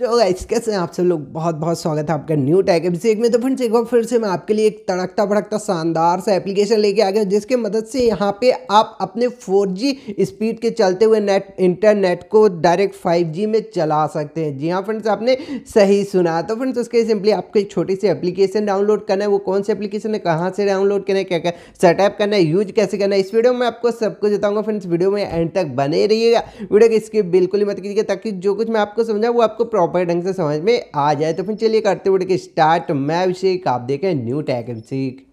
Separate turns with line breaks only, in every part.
तो गाइस कैसे हैं आप सब लोग बहुत बहुत स्वागत है आपका न्यू टैक एपिसोड में तो फ्रेंड्स एक बार फिर से मैं आपके लिए एक तड़कता भड़कता शानदार सा एप्लीकेशन लेके आ गया जिसके मदद से यहाँ पे आप अपने 4G स्पीड के चलते हुए नेट इंटरनेट को डायरेक्ट 5G में चला सकते हैं जी हाँ फ्रेंड्स आपने सही सुना तो फ्रेंड्स उसके सिंपली आपको एक छोटी सी एप्लीकेशन डाउनलोड करना है वो कौन सी एप्लीकेशन है कहाँ से डाउनलोड करना है क्या क्या सेटअप करना है यूज कैसे करना है इस वीडियो में आपको सब कुछ बताऊँगा फ्रेंड्स वीडियो में एंड तक बने रहिएगा वीडियो की स्किप बिल्कुल ही मत कीजिएगा ताकि जो कुछ मैं आपको समझा वो आपको प्रॉपर ढंग से समझ में आ जाए तो फिर चलिए करते हुए स्टार्ट मैं अभिषेक आप देखें न्यू टैक अभिषेक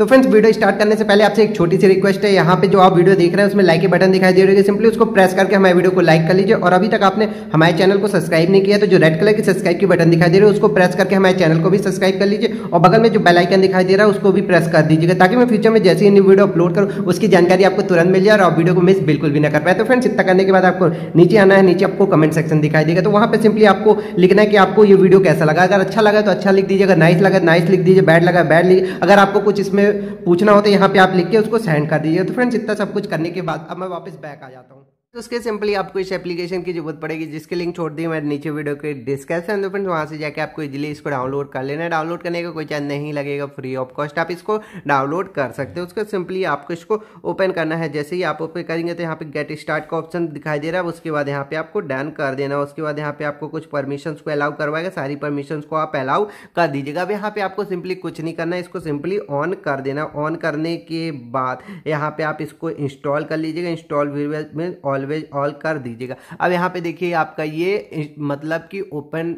तो फ्रेंड्स वीडियो स्टार्ट करने से पहले आपसे एक छोटी सी रिक्वेस्ट है यहाँ पे जो आप वीडियो देख रहे हैं उसमें लाइक के बटन दिखाई दे रही है सिंपली उसको प्रेस करके हमारे वीडियो को लाइक कर लीजिए और अभी तक आपने हमारे चैनल को सब्सक्राइब नहीं किया तो जो रेड कलर की सब्सक्राइब की बटन दिखाई दे रही है उसको प्रेस करके हमारे चैनल को भी सब्सक्राइब कर लीजिए और बगल में जो बेलाइकन दिखाई दे रहा है उसको भी प्रेस कर दीजिएगा ताकि मैं फ्यूचर में जैसे ही न्यू वीडियो अपलोड करूँ उसकी जानकारी आपको तुरंत मिल जाए और आप वीडियो को मिस बिल्कुल भी ना कर पाए तो फ्रेंड्स इतना करने के बाद आपको नीचे आना है नीचे आपको कमेंट सेक्शन दिखाई देगा तो वहाँ पर सिंपली आपको लिखना है कि आपको ये वीडियो कैसा लगा अगर अच्छा लगा तो अच्छा लिख दीजिए अगर नाइस लगा नाइस तो लिख दीजिए बैड लगा बैड लिखिए अगर आपको कुछ इसमें पूछना हो तो यहाँ पे आप लिख के उसको सेंड कर दीजिए तो फ्रेंड्स इतना सब कुछ करने के बाद अब मैं वापस बैक आ जाता हूँ तो उसके सिंपली आपको इस एप्लीकेशन की जरूरत पड़ेगी जिसके लिंक छोड़ दी मैं नीचे वीडियो के डिस्क्रिप्शन तो फ्रेंड्स वहाँ से जाके आपको इजीली इसको डाउनलोड कर लेना है डाउनलोड करने का कोई चार्ज नहीं लगेगा फ्री ऑफ कॉस्ट आप इसको डाउनलोड कर सकते हो उसको सिंपली आपको इसको ओपन करना है जैसे ही आप ओपन करेंगे तो यहाँ पे गेट स्टार्ट का ऑप्शन दिखाई दे रहा है उसके बाद यहाँ पे आपको डन कर देना है उसके बाद यहाँ पे आपको कुछ परमिशन को अलाउ करवाएगा सारी परमिशन को आप अलाउ कर दीजिएगा अब यहाँ पे आपको सिंपली कुछ नहीं करना है इसको सिंपली ऑन कर देना ऑन करने के बाद यहाँ पे आप इसको इंस्टॉल कर लीजिएगा इंस्टॉल में ऑल ऑलवेज ऑल कर दीजिएगा अब यहाँ पे देखिए आपका ये मतलब कि ओपन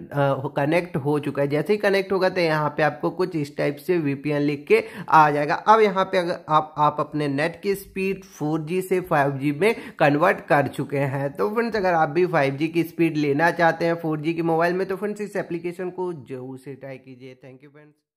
कनेक्ट हो चुका है जैसे ही कनेक्ट होगा तो यहाँ पे आपको कुछ इस टाइप से वीपीएन लिख के आ जाएगा अब यहाँ पे अगर आप आप अपने नेट की स्पीड 4G से 5G में कन्वर्ट कर चुके हैं तो फ्रेंड्स अगर आप भी 5G की स्पीड लेना चाहते हैं 4G के मोबाइल में तो फ्रेंड्स इस एप्लीकेशन को जरूर से ट्राई कीजिए थैंक यू फ्रेंड्स